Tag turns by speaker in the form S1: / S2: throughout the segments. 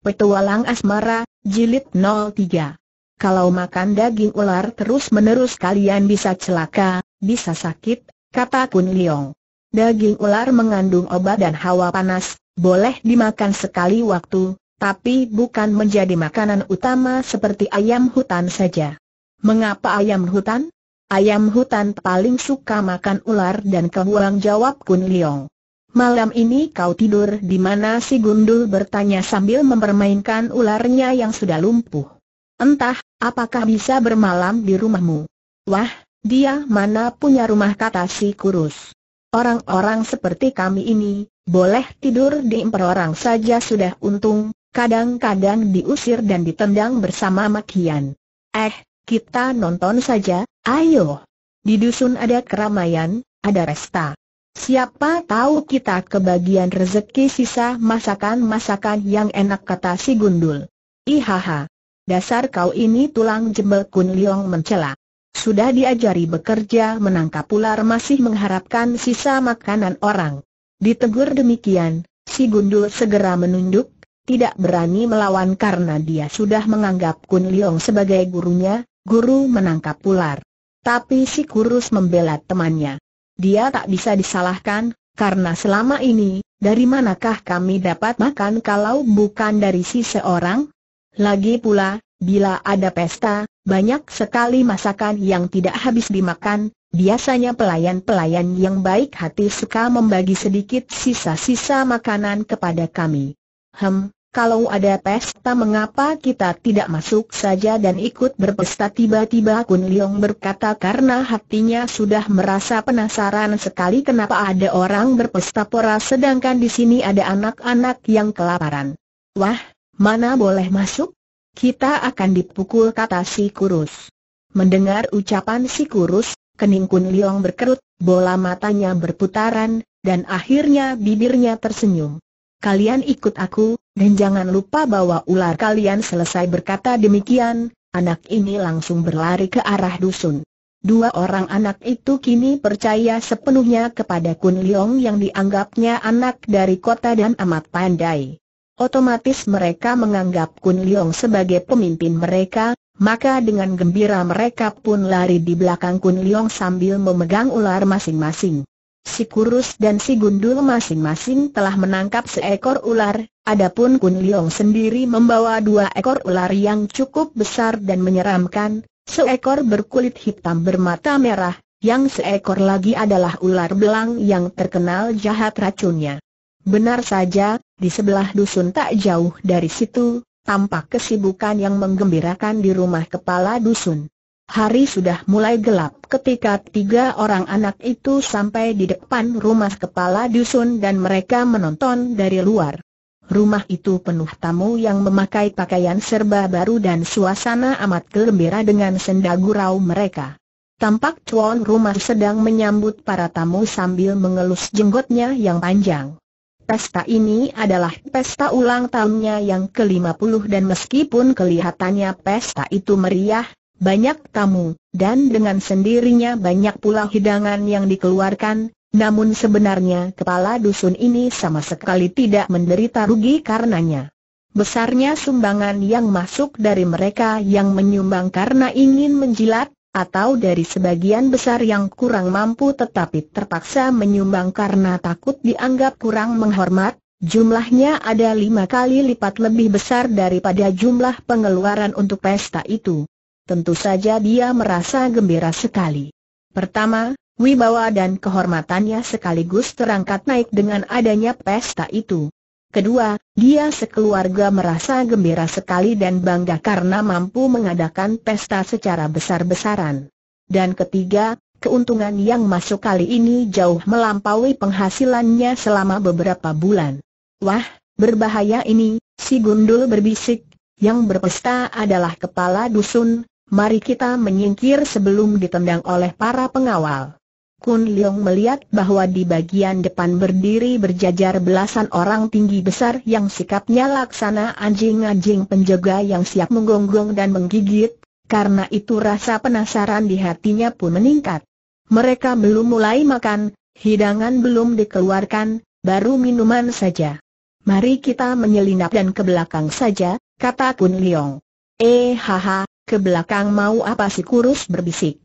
S1: Petualang Asmara, Jilid 03 Kalau makan daging ular terus-menerus kalian bisa celaka, bisa sakit, kata Kun Liong. Daging ular mengandung obat dan hawa panas, boleh dimakan sekali waktu, tapi bukan menjadi makanan utama seperti ayam hutan saja. Mengapa ayam hutan? Ayam hutan paling suka makan ular dan kebuang jawab Kun Liong. Malam ini kau tidur di mana si Gundul bertanya sambil mempermainkan ularnya yang sudah lumpuh. Entah, apakah bisa bermalam di rumahmu? Wah, dia mana punya rumah kata si kurus. Orang-orang seperti kami ini, boleh tidur di emper orang saja sudah untung, kadang-kadang diusir dan ditendang bersama makian. Eh, kita nonton saja, ayo. Di dusun ada keramaian, ada resta. Siapa tahu kita kebagian rezeki sisa masakan-masakan yang enak kata si gundul. Ihaha. Dasar kau ini tulang jembel Kun Liong mencela. Sudah diajari bekerja menangkap ular masih mengharapkan sisa makanan orang. Ditegur demikian, si gundul segera menunduk, tidak berani melawan karena dia sudah menganggap Kun Liong sebagai gurunya, guru menangkap ular. Tapi si kurus membela temannya. Dia tak bisa disalahkan, karena selama ini, dari manakah kami dapat makan kalau bukan dari si seorang? Lagi pula, bila ada pesta, banyak sekali masakan yang tidak habis dimakan, biasanya pelayan-pelayan yang baik hati suka membagi sedikit sisa-sisa makanan kepada kami. Hem, kalau ada pesta mengapa kita tidak masuk saja dan ikut berpesta tiba-tiba Kun Leong berkata karena hatinya sudah merasa penasaran sekali kenapa ada orang berpesta pora sedangkan di sini ada anak-anak yang kelaparan. Wah, mana boleh masuk? Kita akan dipukul kata si kurus. Mendengar ucapan si kurus, kening Kun Leong berkerut, bola matanya berputaran, dan akhirnya bibirnya tersenyum. Kalian ikut aku, dan jangan lupa bawa ular kalian selesai berkata demikian, anak ini langsung berlari ke arah dusun. Dua orang anak itu kini percaya sepenuhnya kepada Kun Leong yang dianggapnya anak dari kota dan amat pandai. Otomatis mereka menganggap Kun Leong sebagai pemimpin mereka, maka dengan gembira mereka pun lari di belakang Kun Leong sambil memegang ular masing-masing. Si kurus dan si gundul masing-masing telah menangkap seekor ular, Adapun Kun Liong sendiri membawa dua ekor ular yang cukup besar dan menyeramkan, seekor berkulit hitam bermata merah, yang seekor lagi adalah ular belang yang terkenal jahat racunnya. Benar saja, di sebelah dusun tak jauh dari situ, tampak kesibukan yang menggembirakan di rumah kepala dusun. Hari sudah mulai gelap ketika tiga orang anak itu sampai di depan rumah kepala dusun dan mereka menonton dari luar rumah itu penuh tamu yang memakai pakaian serba baru dan suasana amat gembira dengan senda gurau mereka. Tampak tuan rumah sedang menyambut para tamu sambil mengelus jenggotnya yang panjang. Pesta ini adalah pesta ulang tahunnya yang ke-50 dan meskipun kelihatannya pesta itu meriah, banyak tamu, dan dengan sendirinya banyak pula hidangan yang dikeluarkan, namun sebenarnya kepala dusun ini sama sekali tidak menderita rugi karenanya. Besarnya sumbangan yang masuk dari mereka yang menyumbang karena ingin menjilat, atau dari sebagian besar yang kurang mampu tetapi terpaksa menyumbang karena takut dianggap kurang menghormat, jumlahnya ada lima kali lipat lebih besar daripada jumlah pengeluaran untuk pesta itu. Tentu saja dia merasa gembira sekali. Pertama, wibawa dan kehormatannya sekaligus terangkat naik dengan adanya pesta itu. Kedua, dia sekeluarga merasa gembira sekali dan bangga karena mampu mengadakan pesta secara besar-besaran. Dan ketiga, keuntungan yang masuk kali ini jauh melampaui penghasilannya selama beberapa bulan. Wah, berbahaya ini, si Gundul berbisik, yang berpesta adalah kepala dusun, mari kita menyingkir sebelum ditendang oleh para pengawal. Kun Leong melihat bahwa di bagian depan berdiri berjajar belasan orang tinggi besar yang sikapnya laksana anjing-anjing penjaga yang siap menggonggong dan menggigit, karena itu rasa penasaran di hatinya pun meningkat. Mereka belum mulai makan, hidangan belum dikeluarkan, baru minuman saja. Mari kita menyelinap dan ke belakang saja, kata Kun Leong. Eh haha, ke belakang mau apa si kurus berbisik.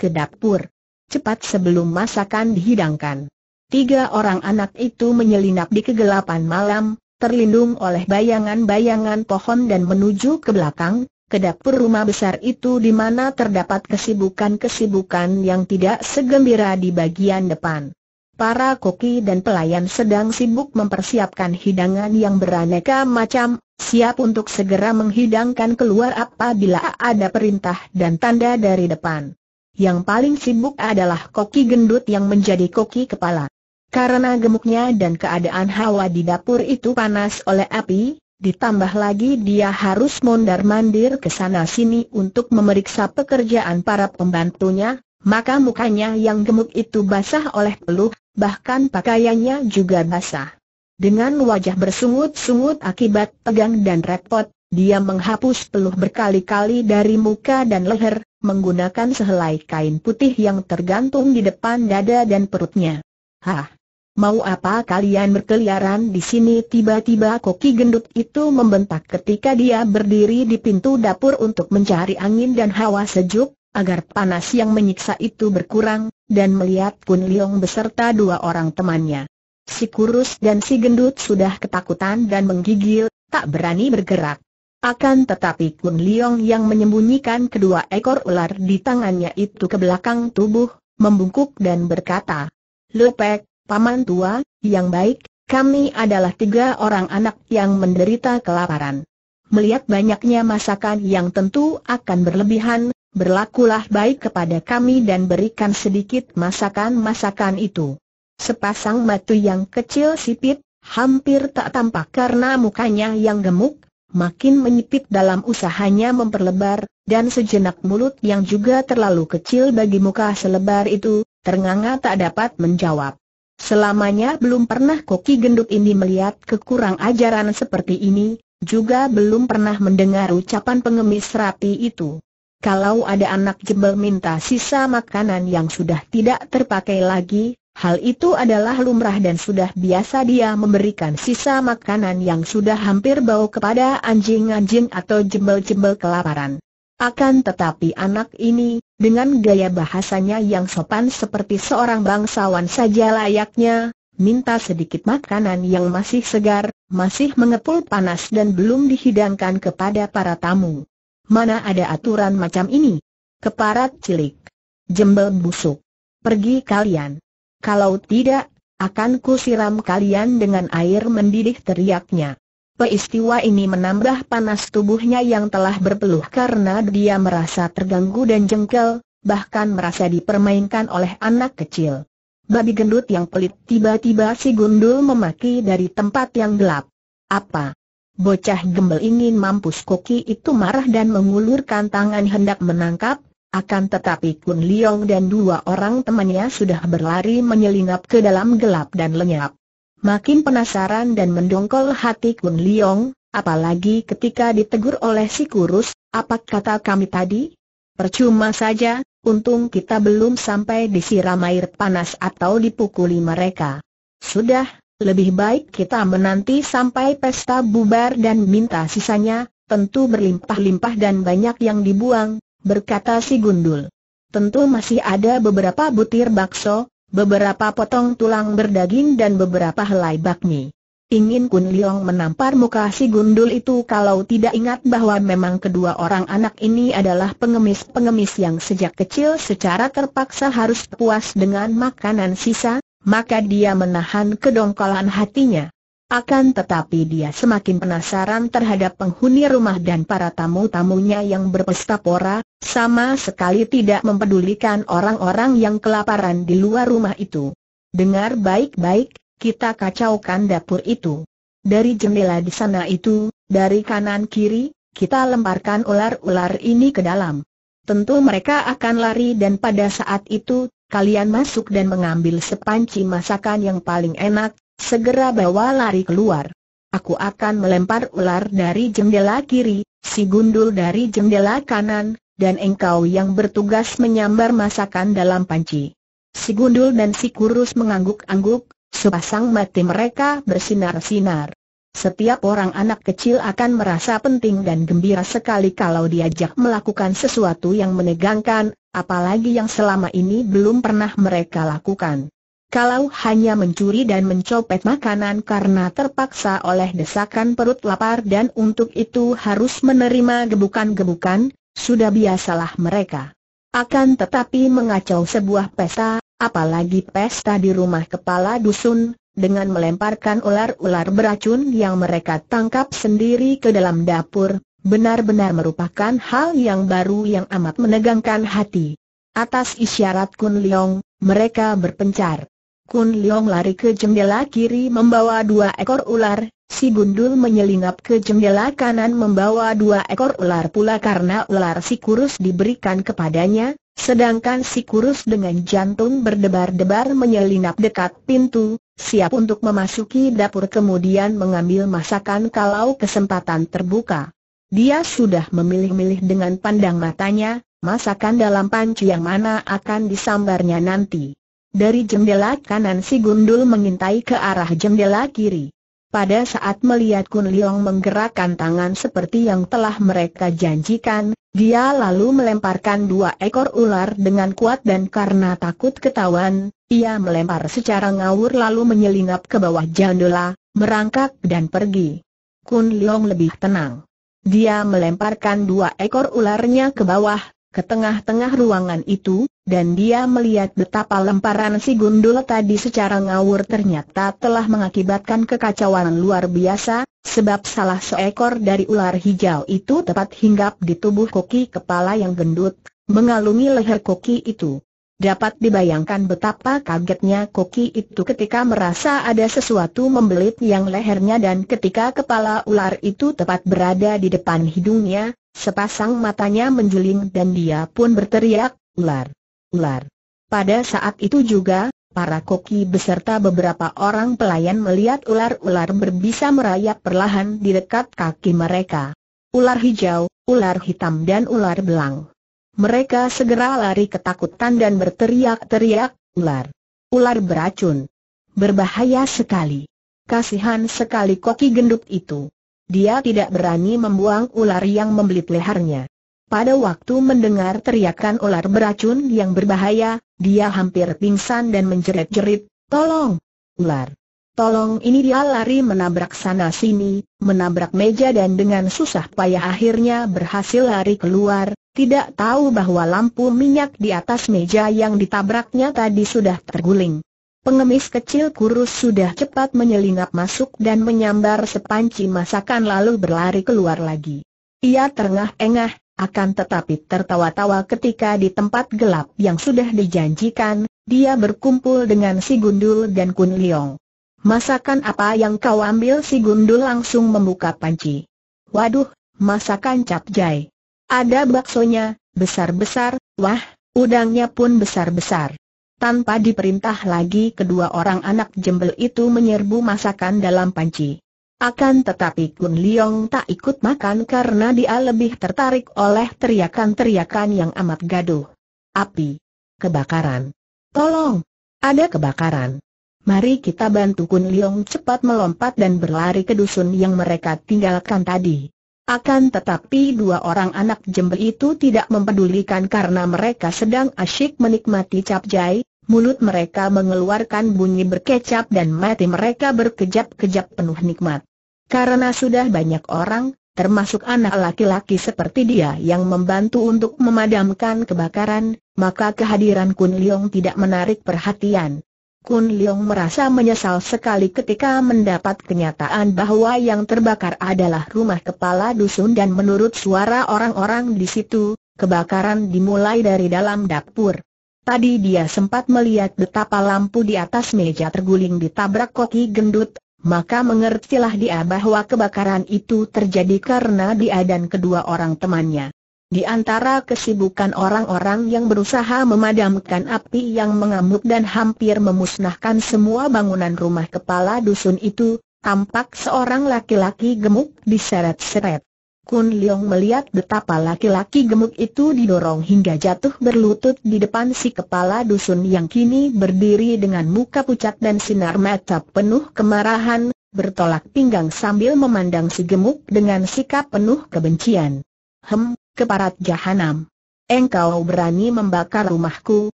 S1: Ke dapur cepat sebelum masakan dihidangkan. Tiga orang anak itu menyelinap di kegelapan malam, terlindung oleh bayangan-bayangan pohon dan menuju ke belakang, ke dapur rumah besar itu di mana terdapat kesibukan-kesibukan yang tidak segembira di bagian depan. Para koki dan pelayan sedang sibuk mempersiapkan hidangan yang beraneka macam, siap untuk segera menghidangkan keluar apabila ada perintah dan tanda dari depan. Yang paling sibuk adalah koki gendut yang menjadi koki kepala. Karena gemuknya dan keadaan hawa di dapur itu panas oleh api, ditambah lagi dia harus mondar-mandir ke sana-sini untuk memeriksa pekerjaan para pembantunya, maka mukanya yang gemuk itu basah oleh peluh, bahkan pakaiannya juga basah. Dengan wajah bersungut-sungut akibat tegang dan repot, dia menghapus peluh berkali-kali dari muka dan leher, menggunakan sehelai kain putih yang tergantung di depan dada dan perutnya. Hah! Mau apa kalian berkeliaran di sini? Tiba-tiba koki gendut itu membentak ketika dia berdiri di pintu dapur untuk mencari angin dan hawa sejuk, agar panas yang menyiksa itu berkurang, dan melihat Kun Leong beserta dua orang temannya. Si kurus dan si gendut sudah ketakutan dan menggigil, tak berani bergerak. Akan tetapi Kun Liong yang menyembunyikan kedua ekor ular di tangannya itu ke belakang tubuh, membungkuk dan berkata, Lepek, paman tua, yang baik, kami adalah tiga orang anak yang menderita kelaparan. Melihat banyaknya masakan yang tentu akan berlebihan, berlakulah baik kepada kami dan berikan sedikit masakan-masakan itu. Sepasang batu yang kecil sipit, hampir tak tampak karena mukanya yang gemuk, makin menyipit dalam usahanya memperlebar, dan sejenak mulut yang juga terlalu kecil bagi muka selebar itu, ternganga tak dapat menjawab. Selamanya belum pernah koki gendut ini melihat kekurang ajaran seperti ini, juga belum pernah mendengar ucapan pengemis rapi itu. Kalau ada anak jebel minta sisa makanan yang sudah tidak terpakai lagi, Hal itu adalah lumrah dan sudah biasa dia memberikan sisa makanan yang sudah hampir bau kepada anjing-anjing atau jembel-jembel kelaparan. Akan tetapi anak ini, dengan gaya bahasanya yang sopan seperti seorang bangsawan saja layaknya, minta sedikit makanan yang masih segar, masih mengepul panas dan belum dihidangkan kepada para tamu. Mana ada aturan macam ini? Keparat cilik. Jembel busuk. Pergi kalian. Kalau tidak, akan kusiram kalian dengan air mendidih teriaknya. Peristiwa ini menambah panas tubuhnya yang telah berpeluh karena dia merasa terganggu dan jengkel, bahkan merasa dipermainkan oleh anak kecil. Babi gendut yang pelit tiba-tiba si gundul memaki dari tempat yang gelap. Apa? Bocah gembel ingin mampus koki itu marah dan mengulurkan tangan hendak menangkap, akan tetapi Kun Leong dan dua orang temannya sudah berlari menyelinap ke dalam gelap dan lenyap. Makin penasaran dan mendongkol hati Kun Leong, apalagi ketika ditegur oleh si kurus, apa kata kami tadi? Percuma saja, untung kita belum sampai disiram air panas atau dipukuli mereka. Sudah, lebih baik kita menanti sampai pesta bubar dan minta sisanya, tentu berlimpah-limpah dan banyak yang dibuang, berkata si gundul. Tentu masih ada beberapa butir bakso, beberapa potong tulang berdaging dan beberapa helai bakmi. Ingin Kun Liong menampar muka si gundul itu kalau tidak ingat bahwa memang kedua orang anak ini adalah pengemis-pengemis yang sejak kecil secara terpaksa harus puas dengan makanan sisa, maka dia menahan kedongkolan hatinya. Akan tetapi dia semakin penasaran terhadap penghuni rumah dan para tamu-tamunya yang berpesta pora, sama sekali tidak mempedulikan orang-orang yang kelaparan di luar rumah itu. Dengar baik-baik, kita kacaukan dapur itu. Dari jendela di sana itu, dari kanan kiri, kita lemparkan ular-ular ini ke dalam. Tentu mereka akan lari dan pada saat itu, kalian masuk dan mengambil sepanci masakan yang paling enak, Segera bawa lari keluar. Aku akan melempar ular dari jendela kiri, si gundul dari jendela kanan, dan engkau yang bertugas menyambar masakan dalam panci. Si gundul dan si kurus mengangguk-angguk, sepasang mati mereka bersinar-sinar. Setiap orang anak kecil akan merasa penting dan gembira sekali kalau diajak melakukan sesuatu yang menegangkan, apalagi yang selama ini belum pernah mereka lakukan. Kalau hanya mencuri dan mencopet makanan karena terpaksa oleh desakan perut lapar dan untuk itu harus menerima gebukan-gebukan, sudah biasalah mereka. Akan tetapi mengacau sebuah pesta, apalagi pesta di rumah kepala dusun, dengan melemparkan ular-ular beracun yang mereka tangkap sendiri ke dalam dapur, benar-benar merupakan hal yang baru yang amat menegangkan hati. Atas isyarat Kun Leong, mereka berpencar. Kun Leong lari ke jendela kiri membawa dua ekor ular, si gundul menyelinap ke jendela kanan membawa dua ekor ular pula karena ular si kurus diberikan kepadanya, sedangkan si kurus dengan jantung berdebar-debar menyelinap dekat pintu, siap untuk memasuki dapur kemudian mengambil masakan kalau kesempatan terbuka. Dia sudah memilih-milih dengan pandang matanya, masakan dalam panci yang mana akan disambarnya nanti. Dari jendela kanan si gundul mengintai ke arah jendela kiri. Pada saat melihat Kun Leong menggerakkan tangan seperti yang telah mereka janjikan, dia lalu melemparkan dua ekor ular dengan kuat dan karena takut ketahuan, ia melempar secara ngawur lalu menyelinap ke bawah jendela, merangkak dan pergi. Kun Leong lebih tenang. Dia melemparkan dua ekor ularnya ke bawah, ke tengah-tengah ruangan itu, dan dia melihat betapa lemparan si gundul tadi secara ngawur ternyata telah mengakibatkan kekacauan luar biasa, sebab salah seekor dari ular hijau itu tepat hinggap di tubuh koki kepala yang gendut, mengalungi leher koki itu. Dapat dibayangkan betapa kagetnya koki itu ketika merasa ada sesuatu membelit yang lehernya dan ketika kepala ular itu tepat berada di depan hidungnya, sepasang matanya menjeling dan dia pun berteriak, ular ular. Pada saat itu juga, para koki beserta beberapa orang pelayan melihat ular-ular berbisa merayap perlahan di dekat kaki mereka. Ular hijau, ular hitam dan ular belang. Mereka segera lari ketakutan dan berteriak-teriak, ular. Ular beracun. Berbahaya sekali. Kasihan sekali koki gendut itu. Dia tidak berani membuang ular yang membelit lehernya. Pada waktu mendengar teriakan ular beracun yang berbahaya, dia hampir pingsan dan menjerit-jerit, tolong! Ular! Tolong ini dia lari menabrak sana-sini, menabrak meja dan dengan susah payah akhirnya berhasil lari keluar, tidak tahu bahwa lampu minyak di atas meja yang ditabraknya tadi sudah terguling. Pengemis kecil kurus sudah cepat menyelinap masuk dan menyambar sepanci masakan lalu berlari keluar lagi. Ia terengah-engah, akan tetapi tertawa-tawa ketika di tempat gelap yang sudah dijanjikan, dia berkumpul dengan si Gundul dan Kun Liong. Masakan apa yang kau ambil si Gundul langsung membuka panci. Waduh, masakan capjai. Ada baksonya, besar-besar, wah, udangnya pun besar-besar. Tanpa diperintah lagi kedua orang anak jembel itu menyerbu masakan dalam panci. Akan tetapi Kun Leong tak ikut makan karena dia lebih tertarik oleh teriakan-teriakan yang amat gaduh. Api. Kebakaran. Tolong. Ada kebakaran. Mari kita bantu Kun Leong cepat melompat dan berlari ke dusun yang mereka tinggalkan tadi. Akan tetapi dua orang anak jembel itu tidak mempedulikan karena mereka sedang asyik menikmati capjai, mulut mereka mengeluarkan bunyi berkecap dan mati mereka berkejap-kejap penuh nikmat. Karena sudah banyak orang, termasuk anak laki-laki seperti dia yang membantu untuk memadamkan kebakaran, maka kehadiran Kun Leong tidak menarik perhatian. Kun Leong merasa menyesal sekali ketika mendapat kenyataan bahwa yang terbakar adalah rumah kepala dusun dan menurut suara orang-orang di situ, kebakaran dimulai dari dalam dapur. Tadi dia sempat melihat betapa lampu di atas meja terguling ditabrak koki gendut, maka mengertilah dia bahwa kebakaran itu terjadi karena dia dan kedua orang temannya. Di antara kesibukan orang-orang yang berusaha memadamkan api yang mengamuk dan hampir memusnahkan semua bangunan rumah kepala dusun itu, tampak seorang laki-laki gemuk diseret-seret. Kun Leong melihat betapa laki-laki gemuk itu didorong hingga jatuh berlutut di depan si kepala dusun yang kini berdiri dengan muka pucat dan sinar mata penuh kemarahan, bertolak pinggang sambil memandang si gemuk dengan sikap penuh kebencian. Hem, keparat jahanam. Engkau berani membakar rumahku,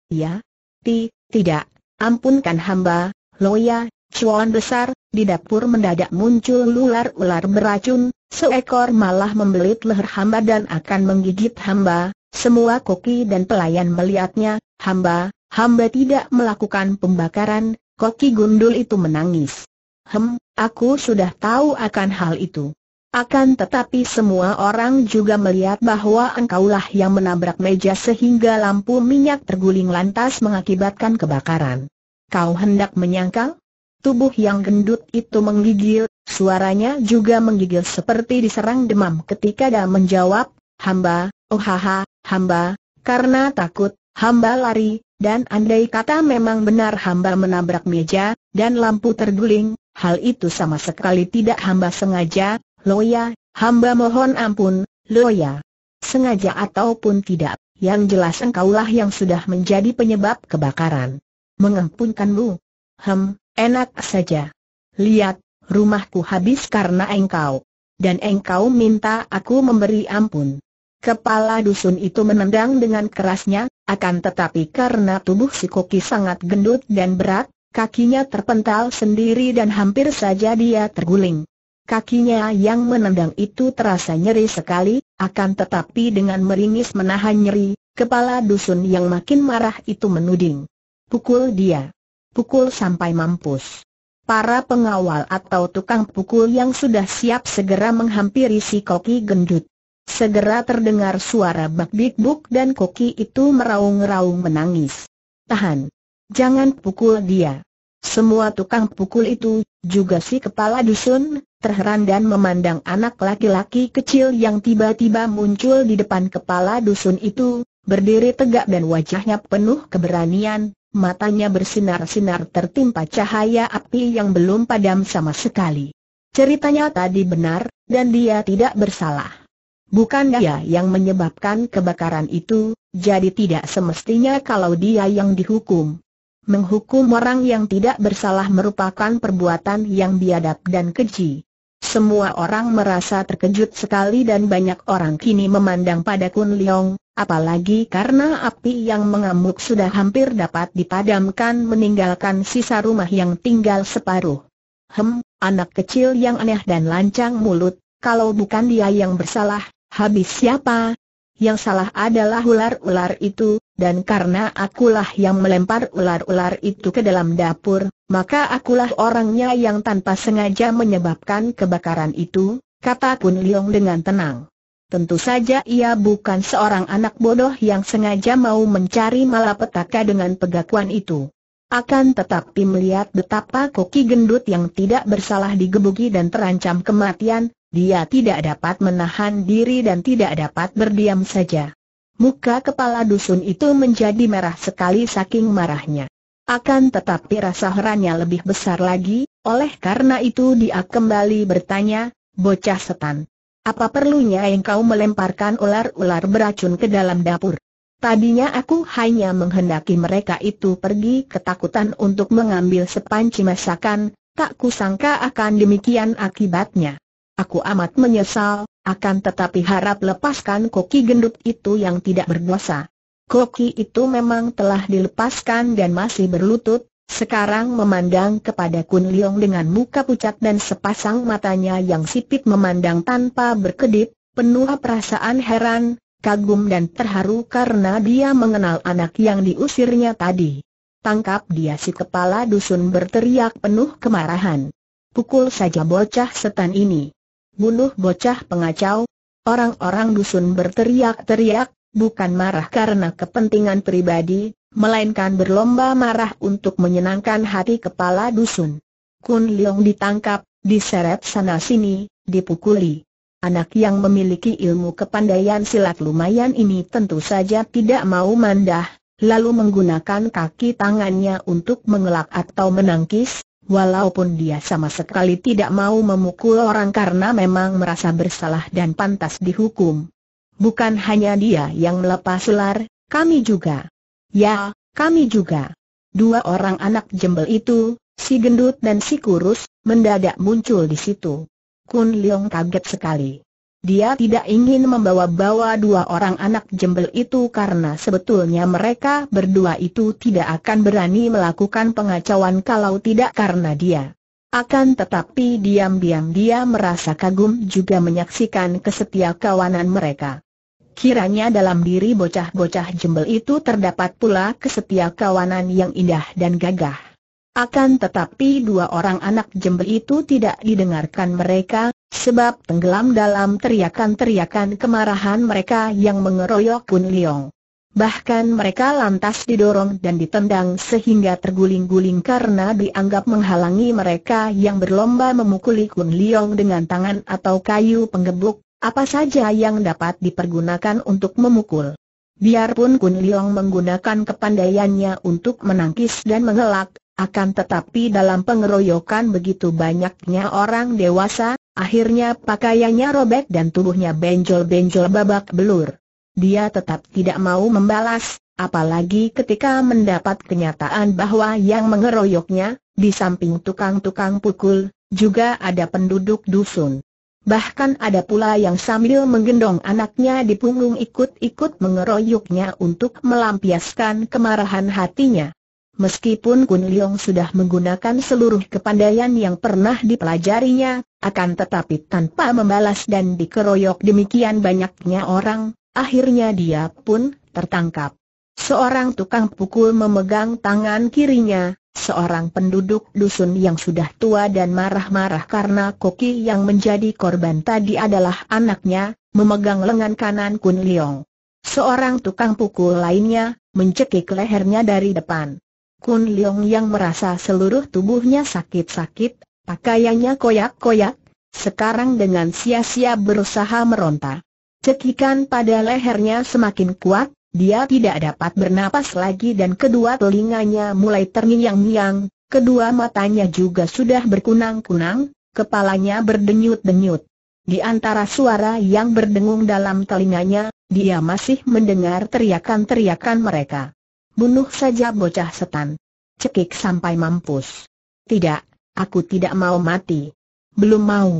S1: ya? Ti, tidak, ampunkan hamba, Loya, cuan besar, di dapur mendadak muncul ular-ular beracun, Seekor malah membelit leher hamba dan akan menggigit hamba, semua koki dan pelayan melihatnya, hamba, hamba tidak melakukan pembakaran, koki gundul itu menangis. Hem, aku sudah tahu akan hal itu. Akan tetapi semua orang juga melihat bahwa engkaulah yang menabrak meja sehingga lampu minyak terguling lantas mengakibatkan kebakaran. Kau hendak menyangkal? Tubuh yang gendut itu menggigil, suaranya juga menggigil seperti diserang demam ketika dia menjawab, hamba, oh haha, hamba, karena takut, hamba lari, dan andai kata memang benar hamba menabrak meja, dan lampu terguling, hal itu sama sekali tidak hamba sengaja, Loya, hamba mohon ampun, Loya. Sengaja ataupun tidak, yang jelas engkaulah yang sudah menjadi penyebab kebakaran. Mengampunkanmu. Hem, Enak saja. Lihat, rumahku habis karena engkau. Dan engkau minta aku memberi ampun. Kepala dusun itu menendang dengan kerasnya, akan tetapi karena tubuh si koki sangat gendut dan berat, kakinya terpental sendiri dan hampir saja dia terguling. Kakinya yang menendang itu terasa nyeri sekali, akan tetapi dengan meringis menahan nyeri, kepala dusun yang makin marah itu menuding. Pukul dia pukul sampai mampus. Para pengawal atau tukang pukul yang sudah siap segera menghampiri si koki gendut. Segera terdengar suara bak big book dan koki itu meraung-raung menangis. Tahan! Jangan pukul dia! Semua tukang pukul itu, juga si kepala dusun, terheran dan memandang anak laki-laki kecil yang tiba-tiba muncul di depan kepala dusun itu, berdiri tegak dan wajahnya penuh keberanian, matanya bersinar-sinar tertimpa cahaya api yang belum padam sama sekali. Ceritanya tadi benar, dan dia tidak bersalah. Bukan dia yang menyebabkan kebakaran itu, jadi tidak semestinya kalau dia yang dihukum. Menghukum orang yang tidak bersalah merupakan perbuatan yang biadab dan keji. Semua orang merasa terkejut sekali dan banyak orang kini memandang pada Kun Leong, apalagi karena api yang mengamuk sudah hampir dapat dipadamkan meninggalkan sisa rumah yang tinggal separuh. Hem, anak kecil yang aneh dan lancang mulut, kalau bukan dia yang bersalah, habis siapa, yang salah adalah ular-ular itu, dan karena akulah yang melempar ular-ular itu ke dalam dapur, maka akulah orangnya yang tanpa sengaja menyebabkan kebakaran itu, kata Kun Leong dengan tenang. Tentu saja ia bukan seorang anak bodoh yang sengaja mau mencari malapetaka dengan pegakuan itu. Akan tetapi melihat betapa koki gendut yang tidak bersalah digebuki dan terancam kematian, dia tidak dapat menahan diri dan tidak dapat berdiam saja. Muka kepala dusun itu menjadi merah sekali saking marahnya. Akan tetapi rasa herannya lebih besar lagi, oleh karena itu dia kembali bertanya, bocah setan. Apa perlunya yang kau melemparkan ular-ular beracun ke dalam dapur? Tadinya aku hanya menghendaki mereka itu pergi ketakutan untuk mengambil sepanci masakan, tak kusangka akan demikian akibatnya. Aku amat menyesal, akan tetapi harap lepaskan koki gendut itu yang tidak berdosa. Koki itu memang telah dilepaskan dan masih berlutut, sekarang memandang kepada Kun Leong dengan muka pucat dan sepasang matanya yang sipit memandang tanpa berkedip, penuh perasaan heran, kagum dan terharu karena dia mengenal anak yang diusirnya tadi. Tangkap dia si kepala dusun berteriak penuh kemarahan. Pukul saja bocah setan ini bunuh bocah pengacau. Orang-orang dusun berteriak-teriak, bukan marah karena kepentingan pribadi, melainkan berlomba marah untuk menyenangkan hati kepala dusun. Kun Leong ditangkap, diseret sana-sini, dipukuli. Anak yang memiliki ilmu kepandaian silat lumayan ini tentu saja tidak mau mandah, lalu menggunakan kaki tangannya untuk mengelak atau menangkis, Walaupun dia sama sekali tidak mau memukul orang karena memang merasa bersalah dan pantas dihukum. Bukan hanya dia yang melepas ular, kami juga. Ya, kami juga. Dua orang anak jembel itu, si gendut dan si kurus, mendadak muncul di situ. Kun Leong kaget sekali. Dia tidak ingin membawa-bawa dua orang anak jembel itu karena sebetulnya mereka berdua itu tidak akan berani melakukan pengacauan kalau tidak karena dia. Akan tetapi diam-diam dia merasa kagum juga menyaksikan kesetia kawanan mereka. Kiranya dalam diri bocah-bocah jembel itu terdapat pula kesetia kawanan yang indah dan gagah. Akan tetapi dua orang anak jembel itu tidak didengarkan mereka, Sebab tenggelam dalam teriakan-teriakan kemarahan mereka yang mengeroyok Kun Leong. Bahkan mereka lantas didorong dan ditendang sehingga terguling-guling karena dianggap menghalangi mereka yang berlomba memukuli Kun Leong dengan tangan atau kayu penggebuk, apa saja yang dapat dipergunakan untuk memukul. Biarpun Kun Leong menggunakan kepandaiannya untuk menangkis dan mengelak, akan tetapi dalam pengeroyokan begitu banyaknya orang dewasa, Akhirnya pakaiannya robek dan tubuhnya benjol-benjol babak belur. Dia tetap tidak mau membalas, apalagi ketika mendapat kenyataan bahwa yang mengeroyoknya, di samping tukang-tukang pukul, juga ada penduduk dusun. Bahkan ada pula yang sambil menggendong anaknya di punggung ikut-ikut mengeroyoknya untuk melampiaskan kemarahan hatinya. Meskipun Kun Leong sudah menggunakan seluruh kepandaian yang pernah dipelajarinya, akan tetapi tanpa membalas dan dikeroyok demikian banyaknya orang, akhirnya dia pun tertangkap. Seorang tukang pukul memegang tangan kirinya, seorang penduduk dusun yang sudah tua dan marah-marah karena koki yang menjadi korban tadi adalah anaknya, memegang lengan kanan Kun Leong. Seorang tukang pukul lainnya, mencekik lehernya dari depan. Kun Leong yang merasa seluruh tubuhnya sakit-sakit, pakaiannya koyak-koyak, sekarang dengan sia-sia berusaha meronta. Cekikan pada lehernya semakin kuat, dia tidak dapat bernapas lagi dan kedua telinganya mulai terngiang-ngiang, kedua matanya juga sudah berkunang-kunang, kepalanya berdenyut-denyut. Di antara suara yang berdengung dalam telinganya, dia masih mendengar teriakan-teriakan mereka. Bunuh saja bocah setan. Cekik sampai mampus. Tidak, aku tidak mau mati. Belum mau.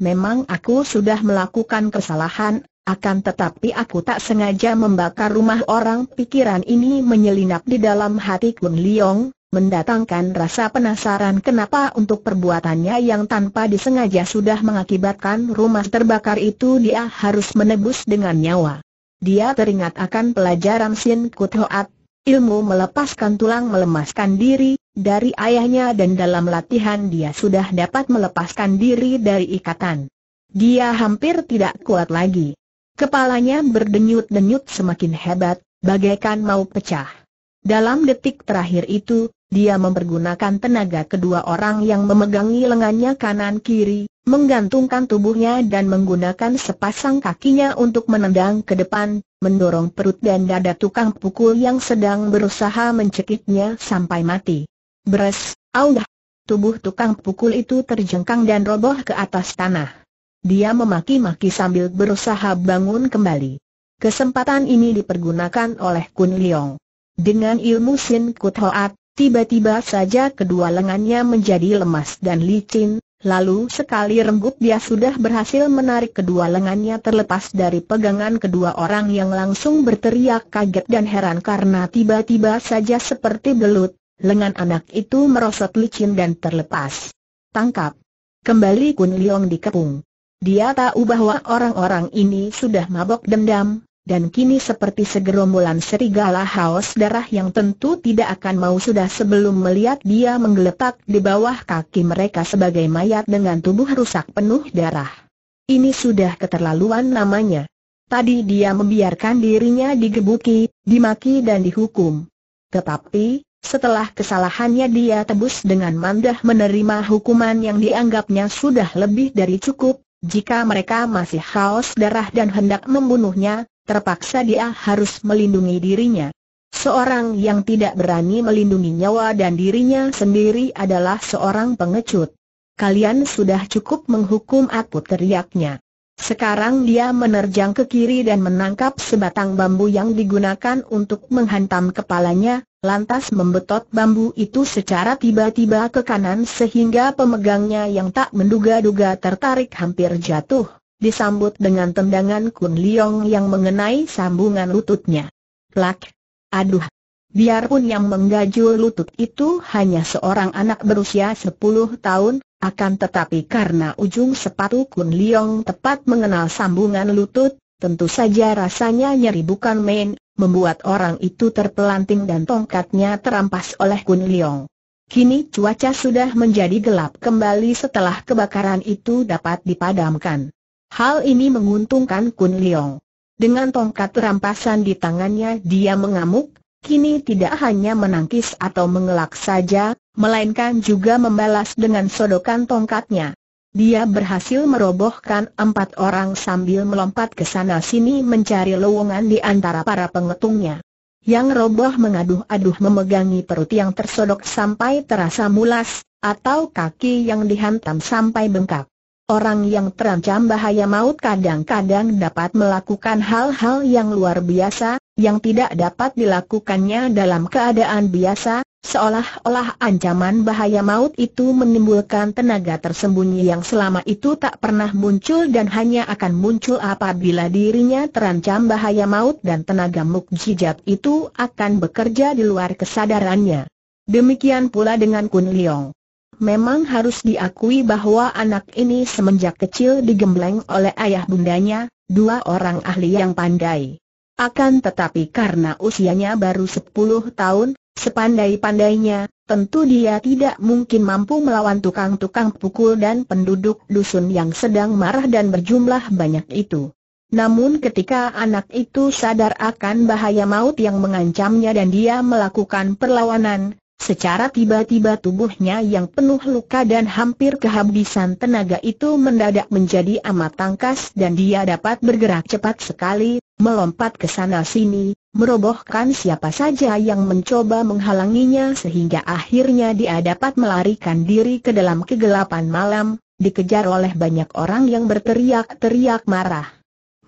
S1: Memang aku sudah melakukan kesalahan, akan tetapi aku tak sengaja membakar rumah orang pikiran ini menyelinap di dalam hati Kun Liong, mendatangkan rasa penasaran kenapa untuk perbuatannya yang tanpa disengaja sudah mengakibatkan rumah terbakar itu dia harus menebus dengan nyawa. Dia teringat akan pelajaran Sin Kuthoat, Ilmu melepaskan tulang melemaskan diri, dari ayahnya dan dalam latihan dia sudah dapat melepaskan diri dari ikatan. Dia hampir tidak kuat lagi. Kepalanya berdenyut-denyut semakin hebat, bagaikan mau pecah. Dalam detik terakhir itu, dia mempergunakan tenaga kedua orang yang memegangi lengannya kanan-kiri, menggantungkan tubuhnya dan menggunakan sepasang kakinya untuk menendang ke depan, mendorong perut dan dada tukang pukul yang sedang berusaha mencekiknya sampai mati. Beres, audah! Tubuh tukang pukul itu terjengkang dan roboh ke atas tanah. Dia memaki-maki sambil berusaha bangun kembali. Kesempatan ini dipergunakan oleh Kun Leong. Dengan ilmu Sin Kut Hoat, Tiba-tiba saja kedua lengannya menjadi lemas dan licin, lalu sekali rembuk dia sudah berhasil menarik kedua lengannya terlepas dari pegangan kedua orang yang langsung berteriak kaget dan heran karena tiba-tiba saja seperti belut, lengan anak itu merosot licin dan terlepas. Tangkap! Kembali Kun Leong dikepung. Dia tahu bahwa orang-orang ini sudah mabok dendam, dan kini seperti segerombolan serigala haus darah yang tentu tidak akan mau sudah sebelum melihat dia menggeletak di bawah kaki mereka sebagai mayat dengan tubuh rusak penuh darah. Ini sudah keterlaluan namanya. Tadi dia membiarkan dirinya digebuki, dimaki dan dihukum. Tetapi, setelah kesalahannya dia tebus dengan mandah menerima hukuman yang dianggapnya sudah lebih dari cukup, jika mereka masih haus darah dan hendak membunuhnya, terpaksa dia harus melindungi dirinya. Seorang yang tidak berani melindungi nyawa dan dirinya sendiri adalah seorang pengecut. Kalian sudah cukup menghukum aku teriaknya. Sekarang dia menerjang ke kiri dan menangkap sebatang bambu yang digunakan untuk menghantam kepalanya, lantas membetot bambu itu secara tiba-tiba ke kanan sehingga pemegangnya yang tak menduga-duga tertarik hampir jatuh disambut dengan tendangan Kun Leong yang mengenai sambungan lututnya. Plak! Aduh! Biarpun yang menggajul lutut itu hanya seorang anak berusia 10 tahun, akan tetapi karena ujung sepatu Kun Leong tepat mengenal sambungan lutut, tentu saja rasanya nyeri bukan main, membuat orang itu terpelanting dan tongkatnya terampas oleh Kun Leong. Kini cuaca sudah menjadi gelap kembali setelah kebakaran itu dapat dipadamkan. Hal ini menguntungkan Kun Leong. Dengan tongkat rampasan di tangannya dia mengamuk, kini tidak hanya menangkis atau mengelak saja, melainkan juga membalas dengan sodokan tongkatnya. Dia berhasil merobohkan empat orang sambil melompat ke sana-sini mencari lowongan di antara para pengetungnya. Yang roboh mengaduh-aduh memegangi perut yang tersodok sampai terasa mulas, atau kaki yang dihantam sampai bengkak. Orang yang terancam bahaya maut kadang-kadang dapat melakukan hal-hal yang luar biasa, yang tidak dapat dilakukannya dalam keadaan biasa, seolah-olah ancaman bahaya maut itu menimbulkan tenaga tersembunyi yang selama itu tak pernah muncul dan hanya akan muncul apabila dirinya terancam bahaya maut dan tenaga mukjizat itu akan bekerja di luar kesadarannya. Demikian pula dengan Kun Leong. Memang harus diakui bahwa anak ini semenjak kecil digembleng oleh ayah bundanya, dua orang ahli yang pandai. Akan tetapi karena usianya baru 10 tahun, sepandai-pandainya, tentu dia tidak mungkin mampu melawan tukang-tukang pukul dan penduduk dusun yang sedang marah dan berjumlah banyak itu. Namun ketika anak itu sadar akan bahaya maut yang mengancamnya dan dia melakukan perlawanan, Secara tiba-tiba tubuhnya yang penuh luka dan hampir kehabisan tenaga itu mendadak menjadi amat tangkas dan dia dapat bergerak cepat sekali, melompat ke sana sini, merobohkan siapa saja yang mencoba menghalanginya sehingga akhirnya dia dapat melarikan diri ke dalam kegelapan malam, dikejar oleh banyak orang yang berteriak-teriak marah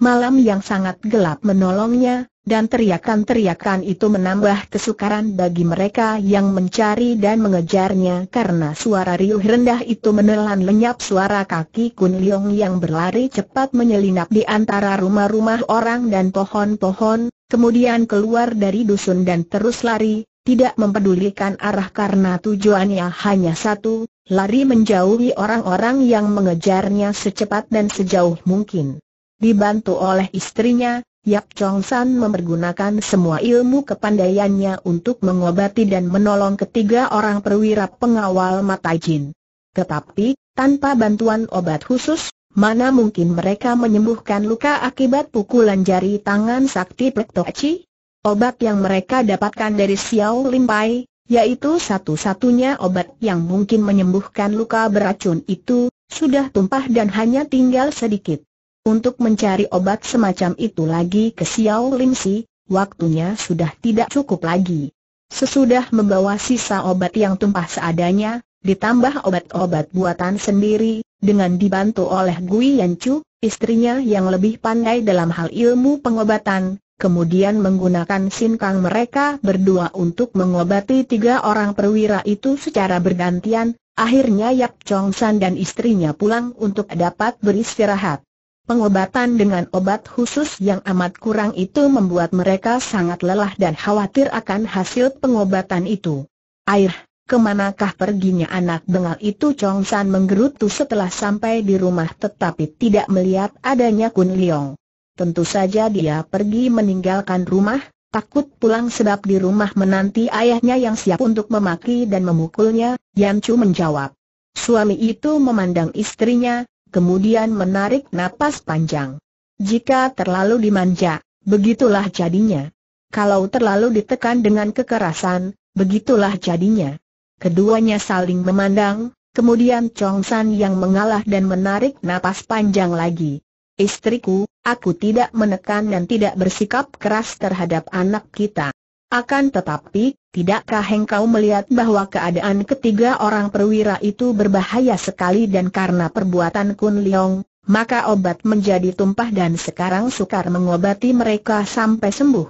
S1: malam yang sangat gelap menolongnya, dan teriakan-teriakan itu menambah kesukaran bagi mereka yang mencari dan mengejarnya karena suara riuh rendah itu menelan lenyap suara kaki Kun Leong yang berlari cepat menyelinap di antara rumah-rumah orang dan pohon-pohon, kemudian keluar dari dusun dan terus lari, tidak mempedulikan arah karena tujuannya hanya satu, lari menjauhi orang-orang yang mengejarnya secepat dan sejauh mungkin. Dibantu oleh istrinya, Yap Chong San mempergunakan semua ilmu kepandaiannya untuk mengobati dan menolong ketiga orang perwira pengawal mata jin. Tetapi, tanpa bantuan obat khusus, mana mungkin mereka menyembuhkan luka akibat pukulan jari tangan sakti Chi? Obat yang mereka dapatkan dari Xiao Lim Pai, yaitu satu-satunya obat yang mungkin menyembuhkan luka beracun itu, sudah tumpah dan hanya tinggal sedikit. Untuk mencari obat semacam itu lagi ke Xiao Lim Si, waktunya sudah tidak cukup lagi. Sesudah membawa sisa obat yang tumpah seadanya, ditambah obat-obat buatan sendiri, dengan dibantu oleh Gui Chu, istrinya yang lebih pandai dalam hal ilmu pengobatan, kemudian menggunakan sinkang mereka berdua untuk mengobati tiga orang perwira itu secara bergantian, akhirnya Yap Chong San dan istrinya pulang untuk dapat beristirahat. Pengobatan dengan obat khusus yang amat kurang itu membuat mereka sangat lelah dan khawatir akan hasil pengobatan itu. Air, kemanakah perginya anak bengal itu Chong San menggerutu setelah sampai di rumah tetapi tidak melihat adanya Kun Leong. Tentu saja dia pergi meninggalkan rumah, takut pulang sebab di rumah menanti ayahnya yang siap untuk memaki dan memukulnya, Yan Chu menjawab. Suami itu memandang istrinya, kemudian menarik napas panjang. Jika terlalu dimanja, begitulah jadinya. Kalau terlalu ditekan dengan kekerasan, begitulah jadinya. Keduanya saling memandang, kemudian Chong San yang mengalah dan menarik napas panjang lagi. Istriku, aku tidak menekan dan tidak bersikap keras terhadap anak kita. Akan tetapi, Tidakkah engkau melihat bahwa keadaan ketiga orang perwira itu berbahaya sekali dan karena perbuatan Kun Leong, maka obat menjadi tumpah dan sekarang sukar mengobati mereka sampai sembuh.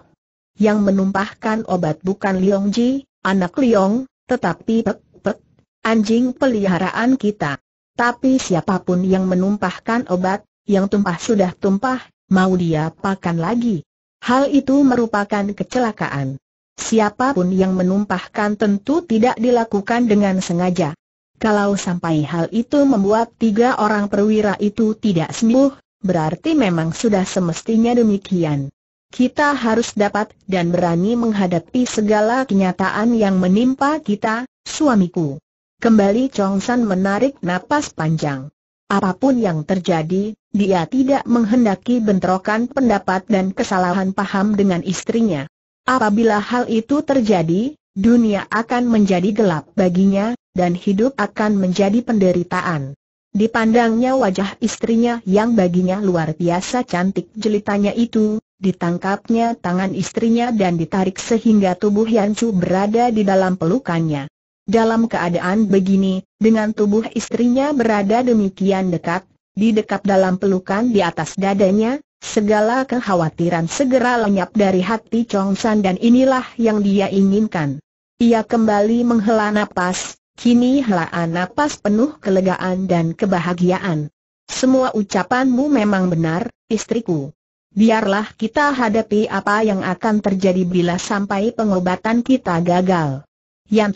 S1: Yang menumpahkan obat bukan Leong Ji, anak Leong, tetapi Pek Pek, anjing peliharaan kita. Tapi siapapun yang menumpahkan obat, yang tumpah sudah tumpah, mau dia pakan lagi. Hal itu merupakan kecelakaan. Siapapun yang menumpahkan tentu tidak dilakukan dengan sengaja. Kalau sampai hal itu membuat tiga orang perwira itu tidak sembuh, berarti memang sudah semestinya demikian. Kita harus dapat dan berani menghadapi segala kenyataan yang menimpa kita, suamiku. Kembali Chong San menarik napas panjang. Apapun yang terjadi, dia tidak menghendaki bentrokan pendapat dan kesalahan paham dengan istrinya. Apabila hal itu terjadi, dunia akan menjadi gelap baginya, dan hidup akan menjadi penderitaan. Dipandangnya wajah istrinya yang baginya luar biasa cantik jelitanya itu, ditangkapnya tangan istrinya dan ditarik sehingga tubuh Yancu berada di dalam pelukannya. Dalam keadaan begini, dengan tubuh istrinya berada demikian dekat, di didekap dalam pelukan di atas dadanya, Segala kekhawatiran segera lenyap dari hati Chong San dan inilah yang dia inginkan. Ia kembali menghela napas, kini helaan napas penuh kelegaan dan kebahagiaan. Semua ucapanmu memang benar, istriku. Biarlah kita hadapi apa yang akan terjadi bila sampai pengobatan kita gagal.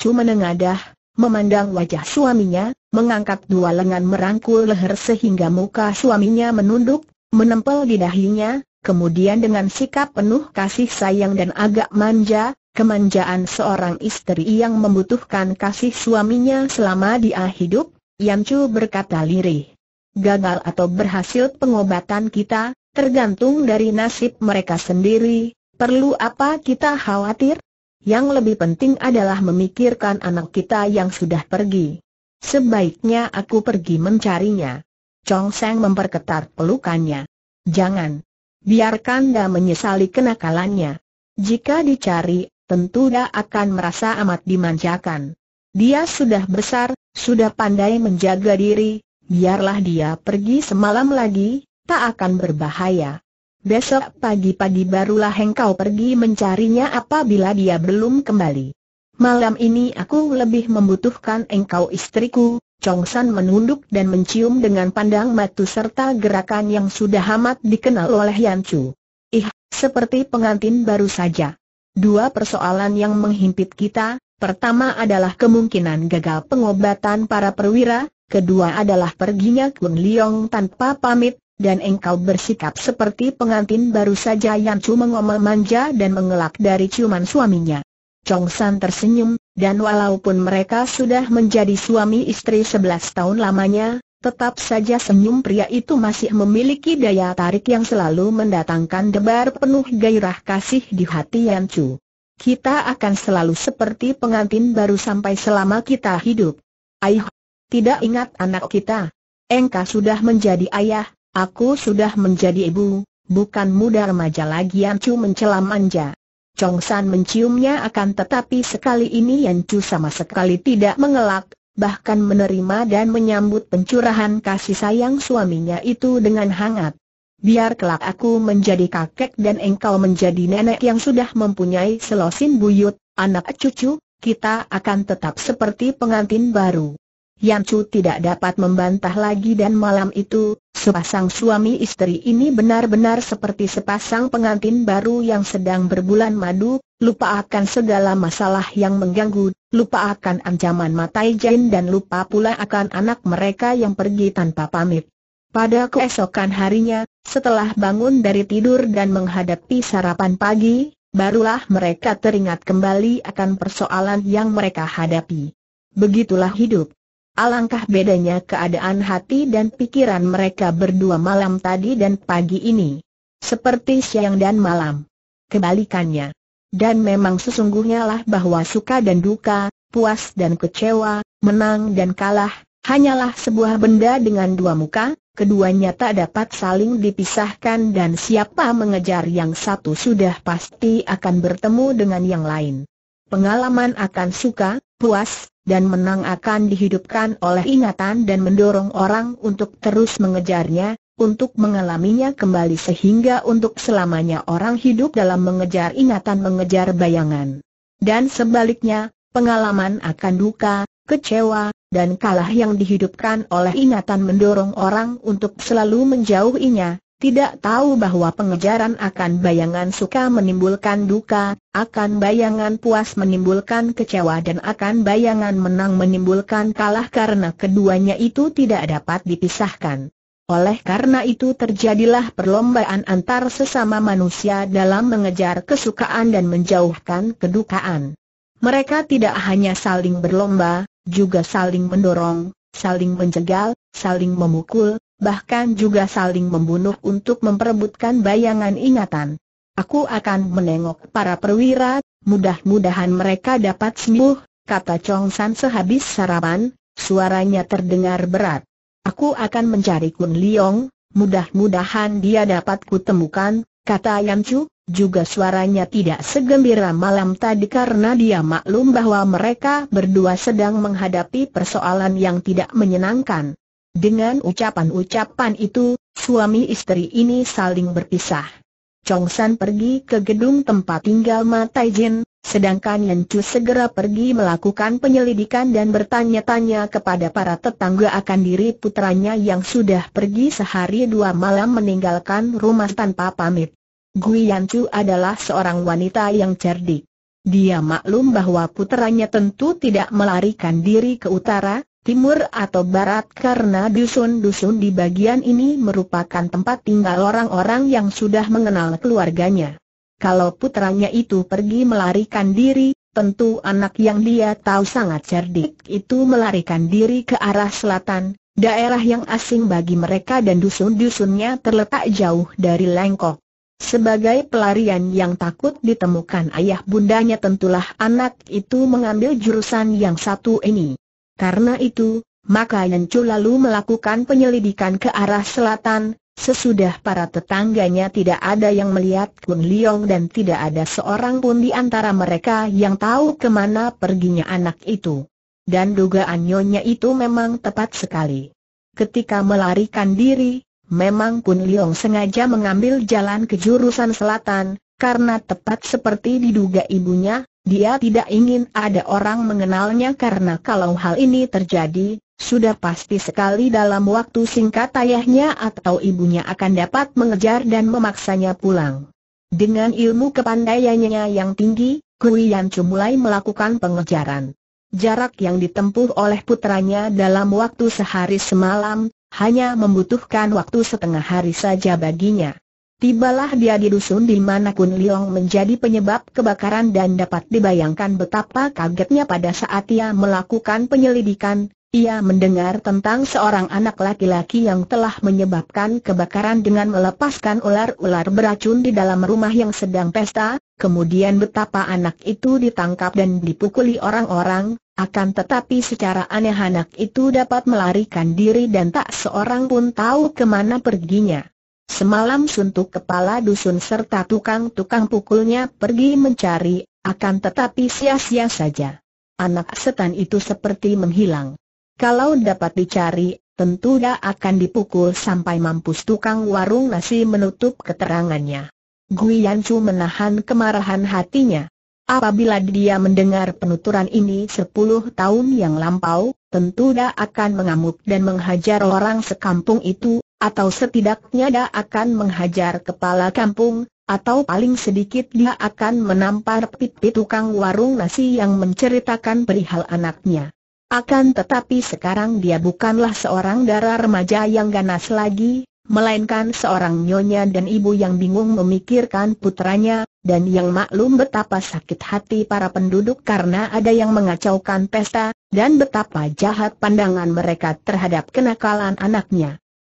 S1: cuma menengadah, memandang wajah suaminya, mengangkat dua lengan merangkul leher sehingga muka suaminya menunduk, menempel di dahinya, kemudian dengan sikap penuh kasih sayang dan agak manja, kemanjaan seorang istri yang membutuhkan kasih suaminya selama dia hidup, Chu berkata lirih. Gagal atau berhasil pengobatan kita, tergantung dari nasib mereka sendiri, perlu apa kita khawatir? Yang lebih penting adalah memikirkan anak kita yang sudah pergi. Sebaiknya aku pergi mencarinya. Chong Seng memperketat pelukannya. Jangan. Biarkan dia menyesali kenakalannya. Jika dicari, tentu dia akan merasa amat dimanjakan. Dia sudah besar, sudah pandai menjaga diri, biarlah dia pergi semalam lagi, tak akan berbahaya. Besok pagi-pagi barulah engkau pergi mencarinya apabila dia belum kembali. Malam ini aku lebih membutuhkan engkau istriku, Chong San menunduk dan mencium dengan pandang matu serta gerakan yang sudah amat dikenal oleh Yan Chu. Ih, seperti pengantin baru saja. Dua persoalan yang menghimpit kita, pertama adalah kemungkinan gagal pengobatan para perwira, kedua adalah perginya Kun Liong tanpa pamit, dan engkau bersikap seperti pengantin baru saja Yan Chu mengomel manja dan mengelak dari ciuman suaminya. Chong San tersenyum, dan walaupun mereka sudah menjadi suami istri 11 tahun lamanya, tetap saja senyum pria itu masih memiliki daya tarik yang selalu mendatangkan debar penuh gairah kasih di hati Yan Chu. Kita akan selalu seperti pengantin baru sampai selama kita hidup. Ayuh, tidak ingat anak kita. Engka sudah menjadi ayah, aku sudah menjadi ibu, bukan muda remaja lagi Yan Chu mencela manja. Chong San menciumnya akan tetapi sekali ini Yan Chu sama sekali tidak mengelak, bahkan menerima dan menyambut pencurahan kasih sayang suaminya itu dengan hangat. Biar kelak aku menjadi kakek dan engkau menjadi nenek yang sudah mempunyai selosin buyut, anak cucu, kita akan tetap seperti pengantin baru. Yamcu tidak dapat membantah lagi dan malam itu, sepasang suami istri ini benar-benar seperti sepasang pengantin baru yang sedang berbulan madu, lupa akan segala masalah yang mengganggu, lupa akan ancaman matai jin dan lupa pula akan anak mereka yang pergi tanpa pamit. Pada keesokan harinya, setelah bangun dari tidur dan menghadapi sarapan pagi, barulah mereka teringat kembali akan persoalan yang mereka hadapi. Begitulah hidup. Alangkah bedanya keadaan hati dan pikiran mereka berdua malam tadi dan pagi ini. Seperti siang dan malam. Kebalikannya. Dan memang sesungguhnya lah bahwa suka dan duka, puas dan kecewa, menang dan kalah, hanyalah sebuah benda dengan dua muka, keduanya tak dapat saling dipisahkan dan siapa mengejar yang satu sudah pasti akan bertemu dengan yang lain. Pengalaman akan suka, puas, dan menang akan dihidupkan oleh ingatan dan mendorong orang untuk terus mengejarnya, untuk mengalaminya kembali sehingga untuk selamanya orang hidup dalam mengejar ingatan mengejar bayangan. Dan sebaliknya, pengalaman akan duka, kecewa, dan kalah yang dihidupkan oleh ingatan mendorong orang untuk selalu menjauhinya, tidak tahu bahwa pengejaran akan bayangan suka menimbulkan duka, akan bayangan puas menimbulkan kecewa dan akan bayangan menang menimbulkan kalah karena keduanya itu tidak dapat dipisahkan. Oleh karena itu terjadilah perlombaan antar sesama manusia dalam mengejar kesukaan dan menjauhkan kedukaan. Mereka tidak hanya saling berlomba, juga saling mendorong, saling menjegal, saling memukul, bahkan juga saling membunuh untuk memperebutkan bayangan ingatan. Aku akan menengok para perwira, mudah-mudahan mereka dapat sembuh, kata Chong San sehabis sarapan, suaranya terdengar berat. Aku akan mencari Kun Liong, mudah-mudahan dia dapat kutemukan, kata Yan Chu, juga suaranya tidak segembira malam tadi karena dia maklum bahwa mereka berdua sedang menghadapi persoalan yang tidak menyenangkan. Dengan ucapan-ucapan itu, suami istri ini saling berpisah. Chong San pergi ke gedung tempat tinggal Tai Jin, sedangkan Yan Chu segera pergi melakukan penyelidikan dan bertanya-tanya kepada para tetangga akan diri putranya yang sudah pergi sehari dua malam meninggalkan rumah tanpa pamit. Gui Yan Chu adalah seorang wanita yang cerdik. Dia maklum bahwa putranya tentu tidak melarikan diri ke utara, timur atau barat karena dusun-dusun di bagian ini merupakan tempat tinggal orang-orang yang sudah mengenal keluarganya. Kalau putranya itu pergi melarikan diri, tentu anak yang dia tahu sangat cerdik itu melarikan diri ke arah selatan, daerah yang asing bagi mereka dan dusun-dusunnya terletak jauh dari Lengkok. Sebagai pelarian yang takut ditemukan ayah bundanya tentulah anak itu mengambil jurusan yang satu ini. Karena itu, maka Yancu lalu melakukan penyelidikan ke arah selatan, sesudah para tetangganya tidak ada yang melihat Kun Liong dan tidak ada seorang pun di antara mereka yang tahu kemana perginya anak itu. Dan dugaan Nyonya itu memang tepat sekali. Ketika melarikan diri, memang Kun Liong sengaja mengambil jalan ke jurusan selatan, karena tepat seperti diduga ibunya, dia tidak ingin ada orang mengenalnya karena kalau hal ini terjadi, sudah pasti sekali dalam waktu singkat ayahnya atau ibunya akan dapat mengejar dan memaksanya pulang. Dengan ilmu kepandaiannya yang tinggi, Kui Yancu mulai melakukan pengejaran. Jarak yang ditempuh oleh putranya dalam waktu sehari semalam, hanya membutuhkan waktu setengah hari saja baginya. Tibalah dia di dusun di mana Kun Liong menjadi penyebab kebakaran dan dapat dibayangkan betapa kagetnya pada saat ia melakukan penyelidikan, ia mendengar tentang seorang anak laki-laki yang telah menyebabkan kebakaran dengan melepaskan ular-ular beracun di dalam rumah yang sedang pesta, kemudian betapa anak itu ditangkap dan dipukuli orang-orang, akan tetapi secara aneh anak itu dapat melarikan diri dan tak seorang pun tahu kemana perginya. Semalam suntuk kepala dusun serta tukang-tukang pukulnya pergi mencari, akan tetapi sia-sia saja. Anak setan itu seperti menghilang. Kalau dapat dicari, tentu dia akan dipukul sampai mampus tukang warung nasi menutup keterangannya. Guiyancu menahan kemarahan hatinya. Apabila dia mendengar penuturan ini sepuluh tahun yang lampau, tentu dia akan mengamuk dan menghajar orang sekampung itu, atau setidaknya dia akan menghajar kepala kampung, atau paling sedikit dia akan menampar pipi tukang warung nasi yang menceritakan perihal anaknya. Akan tetapi sekarang dia bukanlah seorang darah remaja yang ganas lagi, melainkan seorang nyonya dan ibu yang bingung memikirkan putranya, dan yang maklum betapa sakit hati para penduduk karena ada yang mengacaukan pesta, dan betapa jahat pandangan mereka terhadap kenakalan anaknya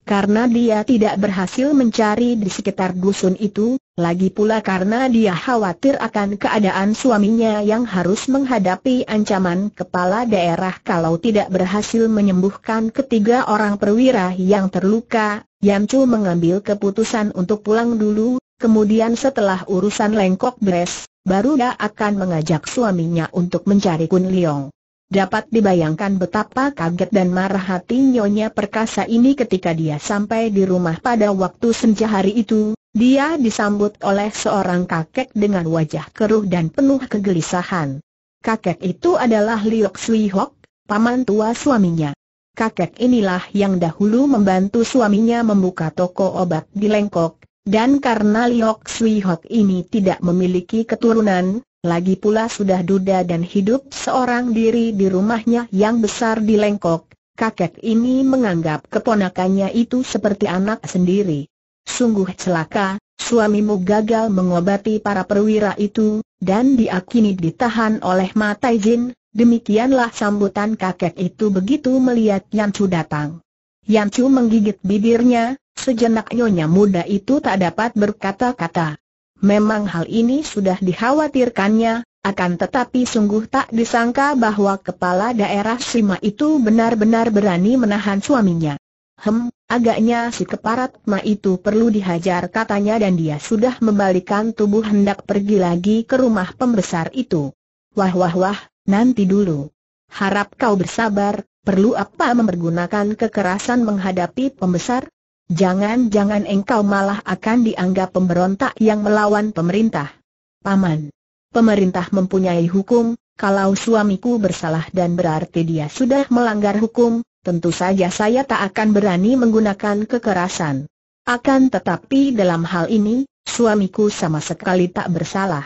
S1: karena dia tidak berhasil mencari di sekitar dusun itu, lagi pula karena dia khawatir akan keadaan suaminya yang harus menghadapi ancaman kepala daerah kalau tidak berhasil menyembuhkan ketiga orang perwira yang terluka, Yamcu mengambil keputusan untuk pulang dulu, kemudian setelah urusan lengkok beres, baru dia akan mengajak suaminya untuk mencari Kun Leong. Dapat dibayangkan betapa kaget dan marah hati Nyonya Perkasa ini ketika dia sampai di rumah pada waktu senja hari itu, dia disambut oleh seorang kakek dengan wajah keruh dan penuh kegelisahan. Kakek itu adalah Liok Sui Hok, paman tua suaminya. Kakek inilah yang dahulu membantu suaminya membuka toko obat di Lengkok, dan karena Liok Sui Hok ini tidak memiliki keturunan, lagi pula sudah duda dan hidup seorang diri di rumahnya yang besar di Lengkok, kakek ini menganggap keponakannya itu seperti anak sendiri. Sungguh celaka, suamimu gagal mengobati para perwira itu, dan diakini ditahan oleh Mata Jin, demikianlah sambutan kakek itu begitu melihat Yancu datang. Yancu menggigit bibirnya, sejenak nyonya muda itu tak dapat berkata-kata. Memang hal ini sudah dikhawatirkannya, akan tetapi sungguh tak disangka bahwa kepala daerah Sima itu benar-benar berani menahan suaminya. Hem, agaknya si keparat Ma itu perlu dihajar katanya dan dia sudah membalikan tubuh hendak pergi lagi ke rumah pembesar itu. Wah wah wah, nanti dulu. Harap kau bersabar, perlu apa mempergunakan kekerasan menghadapi pembesar? Jangan-jangan engkau malah akan dianggap pemberontak yang melawan pemerintah. Paman, pemerintah mempunyai hukum, kalau suamiku bersalah dan berarti dia sudah melanggar hukum, tentu saja saya tak akan berani menggunakan kekerasan. Akan tetapi dalam hal ini, suamiku sama sekali tak bersalah.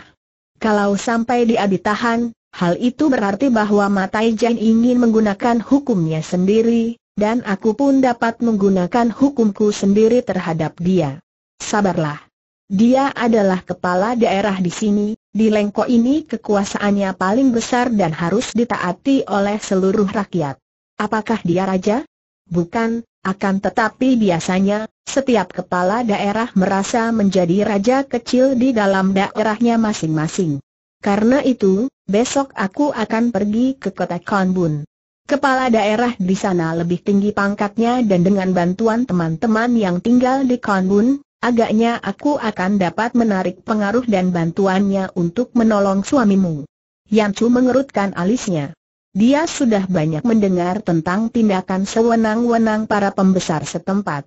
S1: Kalau sampai dia ditahan, hal itu berarti bahwa Matai Jain ingin menggunakan hukumnya sendiri, dan aku pun dapat menggunakan hukumku sendiri terhadap dia. Sabarlah. Dia adalah kepala daerah di sini, di Lengko ini kekuasaannya paling besar dan harus ditaati oleh seluruh rakyat. Apakah dia raja? Bukan, akan tetapi biasanya, setiap kepala daerah merasa menjadi raja kecil di dalam daerahnya masing-masing. Karena itu, besok aku akan pergi ke kota Konbun. Kepala daerah di sana lebih tinggi pangkatnya dan dengan bantuan teman-teman yang tinggal di Kanbun, agaknya aku akan dapat menarik pengaruh dan bantuannya untuk menolong suamimu. Chu mengerutkan alisnya. Dia sudah banyak mendengar tentang tindakan sewenang-wenang para pembesar setempat.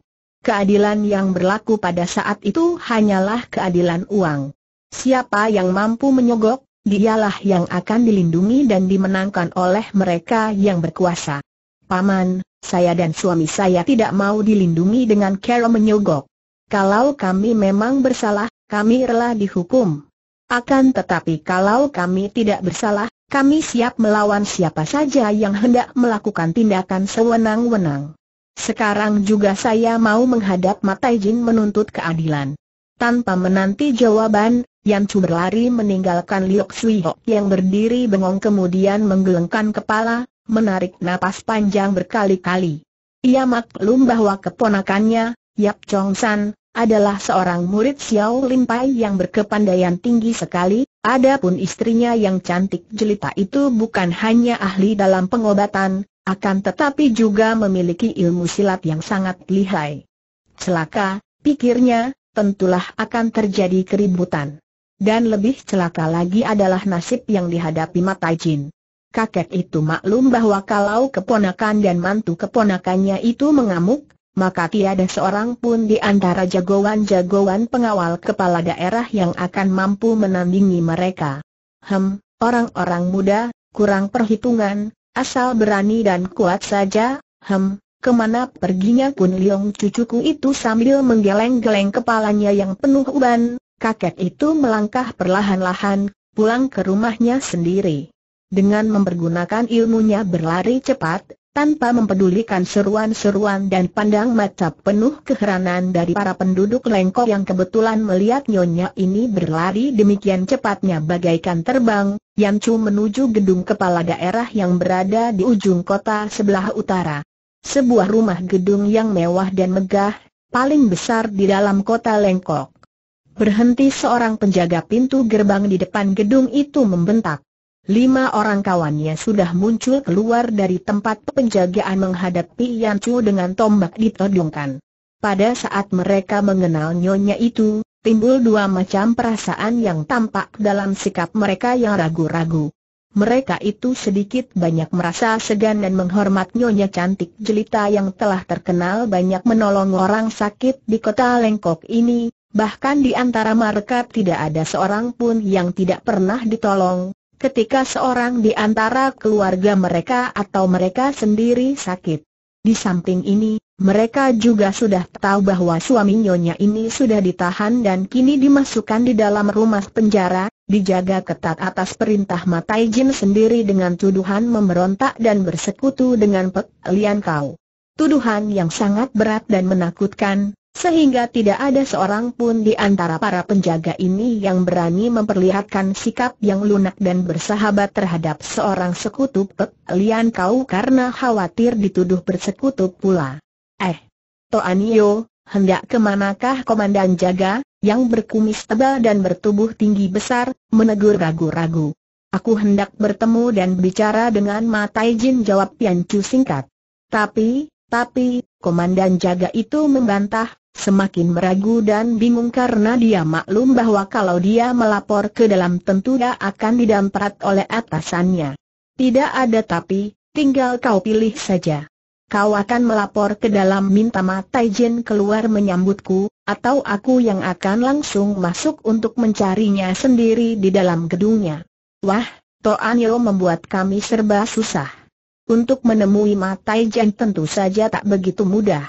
S1: Keadilan yang berlaku pada saat itu hanyalah keadilan uang. Siapa yang mampu menyogok, dialah yang akan dilindungi dan dimenangkan oleh mereka yang berkuasa. Paman, saya dan suami saya tidak mau dilindungi dengan cara menyogok. Kalau kami memang bersalah, kami rela dihukum. Akan tetapi kalau kami tidak bersalah, kami siap melawan siapa saja yang hendak melakukan tindakan sewenang-wenang. Sekarang juga saya mau menghadap mata Jin menuntut keadilan. Tanpa menanti jawaban, Yam Chu berlari meninggalkan Liok Sui Ho yang berdiri bengong kemudian menggelengkan kepala, menarik napas panjang berkali-kali. Ia maklum bahwa keponakannya, Yap Chong San, adalah seorang murid Xiao Lim Pai yang berkepandaian tinggi sekali, adapun istrinya yang cantik jelita itu bukan hanya ahli dalam pengobatan, akan tetapi juga memiliki ilmu silat yang sangat lihai. Celaka, pikirnya, tentulah akan terjadi keributan. Dan lebih celaka lagi adalah nasib yang dihadapi Mata Jin. Kakek itu maklum bahwa kalau keponakan dan mantu keponakannya itu mengamuk, maka tiada seorang pun di antara jagoan-jagoan pengawal kepala daerah yang akan mampu menandingi mereka. Hem, orang-orang muda, kurang perhitungan, asal berani dan kuat saja, hem, kemana perginya pun liong cucuku itu sambil menggeleng-geleng kepalanya yang penuh uban, kakek itu melangkah perlahan-lahan, pulang ke rumahnya sendiri. Dengan mempergunakan ilmunya berlari cepat, tanpa mempedulikan seruan-seruan dan pandang mata penuh keheranan dari para penduduk lengkok yang kebetulan melihat nyonya ini berlari demikian cepatnya bagaikan terbang, yang cu menuju gedung kepala daerah yang berada di ujung kota sebelah utara. Sebuah rumah gedung yang mewah dan megah, paling besar di dalam kota Lengkok. Berhenti seorang penjaga pintu gerbang di depan gedung itu membentak. Lima orang kawannya sudah muncul keluar dari tempat penjagaan menghadapi Yan Chu dengan tombak ditodongkan. Pada saat mereka mengenal nyonya itu, timbul dua macam perasaan yang tampak dalam sikap mereka yang ragu-ragu. Mereka itu sedikit banyak merasa segan dan menghormat nyonya cantik jelita yang telah terkenal banyak menolong orang sakit di kota Lengkok ini, Bahkan di antara mereka tidak ada seorang pun yang tidak pernah ditolong, ketika seorang di antara keluarga mereka atau mereka sendiri sakit. Di samping ini, mereka juga sudah tahu bahwa suami Nyonya ini sudah ditahan dan kini dimasukkan di dalam rumah penjara, dijaga ketat atas perintah Matai Jin sendiri dengan tuduhan memberontak dan bersekutu dengan Pek Lian Kau. Tuduhan yang sangat berat dan menakutkan, sehingga tidak ada seorang pun di antara para penjaga ini yang berani memperlihatkan sikap yang lunak dan bersahabat terhadap seorang sekutu Pek Lian Kau karena khawatir dituduh bersekutu pula. Eh, Toanio, hendak kemanakah komandan jaga, yang berkumis tebal dan bertubuh tinggi besar, menegur ragu-ragu. Aku hendak bertemu dan bicara dengan Matai Jin jawab Pian Chu singkat. Tapi, tapi, komandan jaga itu membantah, semakin meragu dan bingung karena dia maklum bahwa kalau dia melapor ke dalam tentu dia akan didamprat oleh atasannya. Tidak ada tapi, tinggal kau pilih saja. Kau akan melapor ke dalam minta matai keluar menyambutku, atau aku yang akan langsung masuk untuk mencarinya sendiri di dalam gedungnya. Wah, Toanyo membuat kami serba susah. Untuk menemui Matai tentu saja tak begitu mudah.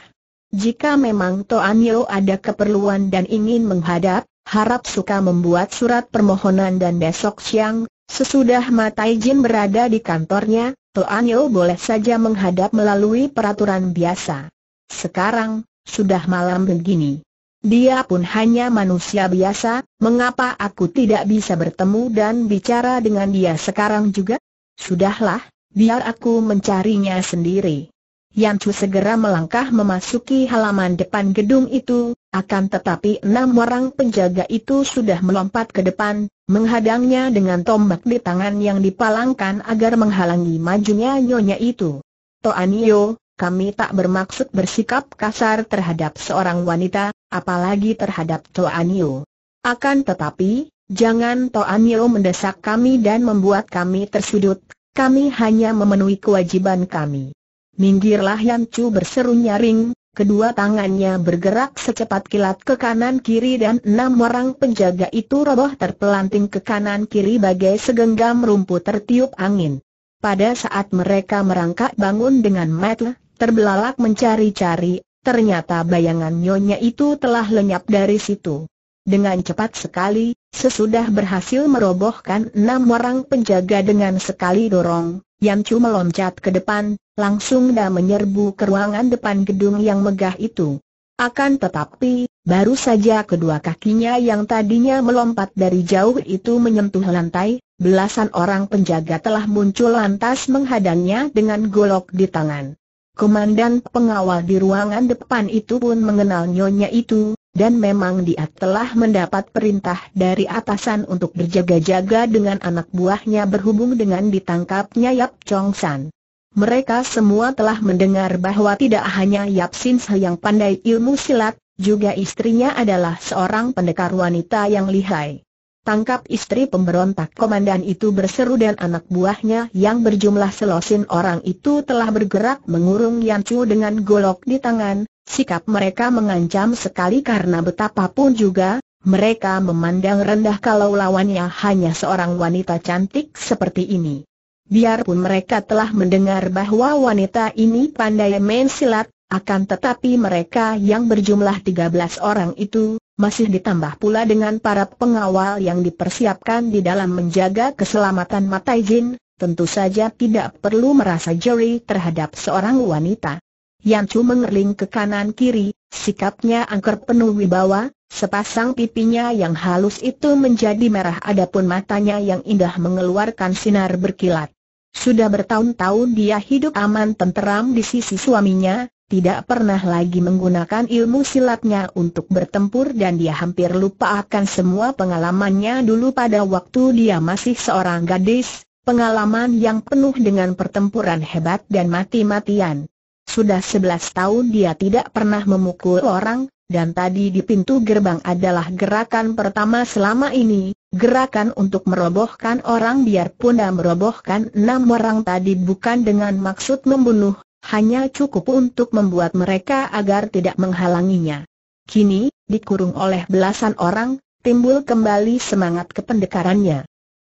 S1: Jika memang Yeo ada keperluan dan ingin menghadap, harap suka membuat surat permohonan dan besok siang, sesudah Matai Jin berada di kantornya, Yeo boleh saja menghadap melalui peraturan biasa. Sekarang, sudah malam begini. Dia pun hanya manusia biasa, mengapa aku tidak bisa bertemu dan bicara dengan dia sekarang juga? Sudahlah, biar aku mencarinya sendiri. Chu segera melangkah memasuki halaman depan gedung itu, akan tetapi enam orang penjaga itu sudah melompat ke depan, menghadangnya dengan tombak di tangan yang dipalangkan agar menghalangi majunya nyonya itu. Toanio, kami tak bermaksud bersikap kasar terhadap seorang wanita, apalagi terhadap Toanio. Akan tetapi, jangan Toanio mendesak kami dan membuat kami tersudut, kami hanya memenuhi kewajiban kami. Minggirlah Yan Chu berseru nyaring, kedua tangannya bergerak secepat kilat ke kanan-kiri dan enam orang penjaga itu roboh terpelanting ke kanan-kiri bagai segenggam rumput tertiup angin. Pada saat mereka merangkak bangun dengan metle, terbelalak mencari-cari, ternyata bayangan nyonya itu telah lenyap dari situ. Dengan cepat sekali, sesudah berhasil merobohkan enam orang penjaga dengan sekali dorong, cuma meloncat ke depan, langsung dah menyerbu ke ruangan depan gedung yang megah itu. Akan tetapi, baru saja kedua kakinya yang tadinya melompat dari jauh itu menyentuh lantai, belasan orang penjaga telah muncul lantas menghadangnya dengan golok di tangan. Komandan pengawal di ruangan depan itu pun mengenal nyonya itu, dan memang dia telah mendapat perintah dari atasan untuk berjaga-jaga dengan anak buahnya berhubung dengan ditangkapnya Yap Chong San. Mereka semua telah mendengar bahwa tidak hanya Yap Sin Se yang pandai ilmu silat, juga istrinya adalah seorang pendekar wanita yang lihai. Tangkap istri pemberontak komandan itu berseru dan anak buahnya yang berjumlah selosin orang itu telah bergerak mengurung Yan Chu dengan golok di tangan, Sikap mereka mengancam sekali karena betapapun juga, mereka memandang rendah kalau lawannya hanya seorang wanita cantik seperti ini. Biarpun mereka telah mendengar bahwa wanita ini pandai main silat, akan tetapi mereka yang berjumlah 13 orang itu, masih ditambah pula dengan para pengawal yang dipersiapkan di dalam menjaga keselamatan Mata Jin, tentu saja tidak perlu merasa jeri terhadap seorang wanita cuma mengerling ke kanan kiri, sikapnya angker penuh wibawa, sepasang pipinya yang halus itu menjadi merah adapun matanya yang indah mengeluarkan sinar berkilat. Sudah bertahun-tahun dia hidup aman tenteram di sisi suaminya, tidak pernah lagi menggunakan ilmu silatnya untuk bertempur dan dia hampir lupa akan semua pengalamannya dulu pada waktu dia masih seorang gadis, pengalaman yang penuh dengan pertempuran hebat dan mati-matian sudah 11 tahun dia tidak pernah memukul orang, dan tadi di pintu gerbang adalah gerakan pertama selama ini, gerakan untuk merobohkan orang biarpun dan merobohkan enam orang tadi bukan dengan maksud membunuh, hanya cukup untuk membuat mereka agar tidak menghalanginya. Kini, dikurung oleh belasan orang, timbul kembali semangat kependekarannya.